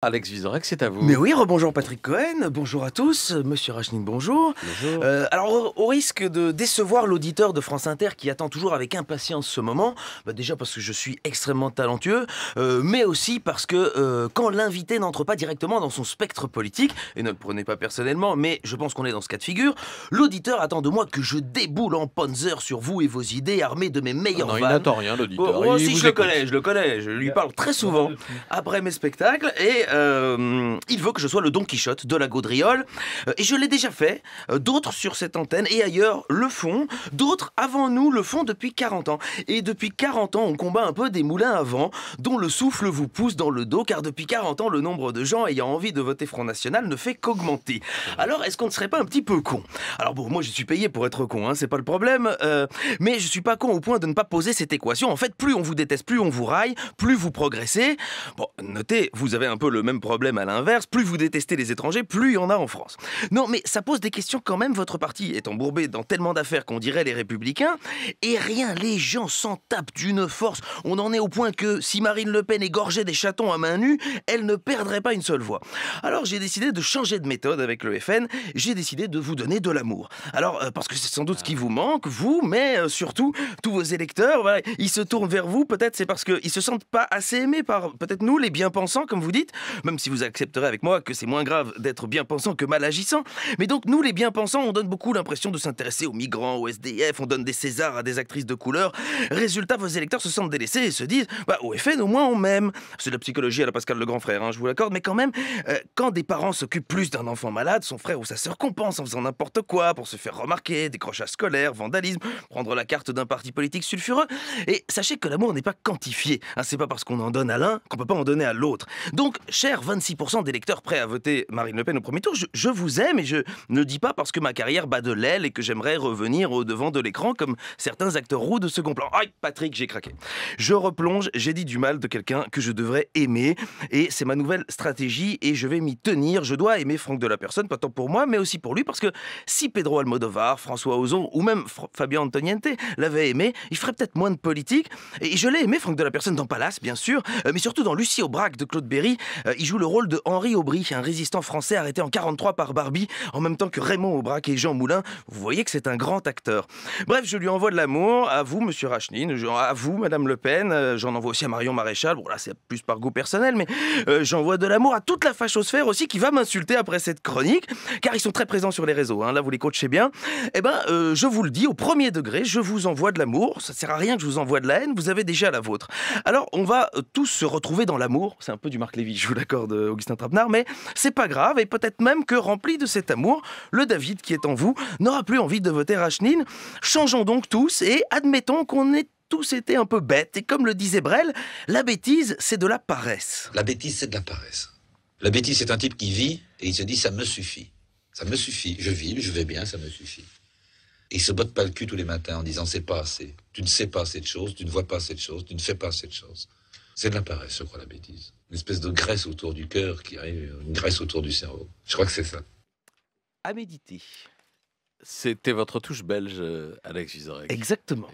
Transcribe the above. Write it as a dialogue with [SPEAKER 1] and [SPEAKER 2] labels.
[SPEAKER 1] Alex Vizorek, c'est à vous. Mais oui, rebonjour Patrick Cohen, bonjour à tous, monsieur Rachnin, bonjour. Euh, alors, au risque de décevoir l'auditeur de France Inter qui attend toujours avec impatience ce moment, bah déjà parce que je suis extrêmement talentueux, euh, mais aussi parce que euh, quand l'invité n'entre pas directement dans son spectre politique, et ne le prenez pas personnellement, mais je pense qu'on est dans ce cas de figure, l'auditeur attend de moi que je déboule en panzer sur vous et vos idées armées de mes meilleurs vannes. Non, il n'attend rien, l'auditeur. Moi oh, oh, je le connais, je le connais, je lui parle très souvent après mes spectacles, et euh, il veut que je sois le Don Quichotte de la Gaudriole. Euh, et je l'ai déjà fait. Euh, d'autres sur cette antenne et ailleurs le font. D'autres avant nous le font depuis 40 ans. Et depuis 40 ans, on combat un peu des moulins à vent dont le souffle vous pousse dans le dos, car depuis 40 ans, le nombre de gens ayant envie de voter Front National ne fait qu'augmenter. Alors, est-ce qu'on ne serait pas un petit peu con Alors bon, moi je suis payé pour être con, hein, c'est pas le problème, mais je suis pas con au point de ne pas poser cette équation. En fait, plus on vous déteste, plus on vous raille, plus vous progressez. Bon, notez, vous avez un peu le même problème à l'inverse. Plus vous détestez les étrangers, plus il y en a en France. Non, mais ça pose des questions quand même. Votre parti est embourbé dans tellement d'affaires qu'on dirait les Républicains. Et rien, les gens s'en tapent d'une force. On en est au point que si Marine Le Pen égorgeait des chatons à main nue, elle ne perdrait pas une seule voix. Alors j'ai décidé de changer de méthode avec le FN. J'ai décidé de vous donner de l'amour. Alors, euh, parce que c'est sans doute ce qui vous manque, vous, mais euh, surtout tous vos électeurs, ils se tournent vers vous. Peut-être c'est parce qu'ils se sentent pas assez aimés par peut-être nous, les bien-pensants, comme vous dites, même si vous accepterez avec moi que c'est moins grave d'être bien pensant que mal agissant. Mais donc nous, les bien pensants, on donne beaucoup l'impression de s'intéresser aux migrants, aux SDF, on donne des Césars à des actrices de couleur. Résultat, vos électeurs se sentent délaissés et se disent, bah au FN, au moins on m'aime. C'est de la psychologie à la Pascal le grand frère, hein, je vous l'accorde, mais quand même, euh, quand des parents s'occupent plus d'un enfant malade, son frère ou sa sœur compense en faisant n'importe quoi pour se faire remarquer, décrochage scolaire, vandalisme, prendre la carte d'un parti politique sulfureux. Et sachez que l'amour n'est pas quantifié. Hein, c'est pas parce qu'on en donne à l'un qu'on peut pas en donner à l'autre. Donc Chers 26% d'électeurs prêts à voter Marine Le Pen au premier tour. Je, vous aime et je ne dis pas parce que ma carrière bat de l'aile et que j'aimerais revenir au devant de l'écran comme certains acteurs roux de second plan. Aïe, Patrick, j'ai craqué. Je replonge, j'ai dit du mal de quelqu'un que je devrais aimer et c'est ma nouvelle stratégie et je vais m'y tenir. Je dois aimer Franck de la personne, pas tant pour moi, mais aussi pour lui parce que si Pedro Almodovar, François Ozon ou même Fabien Antoniente l'avaient aimé, il ferait peut-être moins de politique. Et je l'ai aimé, Franck de la personne, dans Palace, bien sûr, euh, mais surtout dans Lucie au Aubrac de Claude Berry, euh, il joue le rôle de Henri Aubry, un résistant français arrêté en 43 par Barbie, en même temps que Raymond Aubrac et Jean Moulin. Vous voyez que c'est un grand acteur. Bref, je lui envoie de l'amour, à vous, monsieur Rachnine, à vous, madame Le Pen, euh, j'en envoie aussi à Marion Maréchal, bon là c'est plus par goût personnel, mais euh, j'envoie de l'amour à toute la fachosphère aussi qui va m'insulter après cette chronique, car ils sont très présents sur les réseaux, hein. là vous les coachez bien. Eh ben, je vous le dis, au premier degré, je vous envoie de l'amour, ça sert à rien que je vous envoie de la haine, vous avez déjà la vôtre. Alors, on va tous se retrouver dans l'amour, c'est un peu du Marc Lévy, je d'accord d'Augustin Trapenard, mais c'est pas grave, et peut-être même que rempli de cet amour, le David qui est en vous n'aura plus envie de voter Rachnine. Changeons donc tous et admettons qu'on ait tous été un peu bêtes, et comme le disait Brel, la bêtise, c'est de la paresse. La bêtise, c'est de la paresse. La bêtise, c'est un type qui vit et il se dit ça me suffit. Ça me suffit. Je vis, je vais bien, ça me suffit. Et il se botte pas le cul tous les matins en disant c'est pas assez. Tu ne sais pas cette chose, tu ne vois pas cette chose, tu ne fais pas cette chose. C'est de la paresse, je crois, la bêtise une espèce de graisse autour du cœur qui arrive, une graisse autour du cerveau. Je crois que c'est ça. À méditer. C'était votre touche belge, euh, Alex Vizorek. Exactement.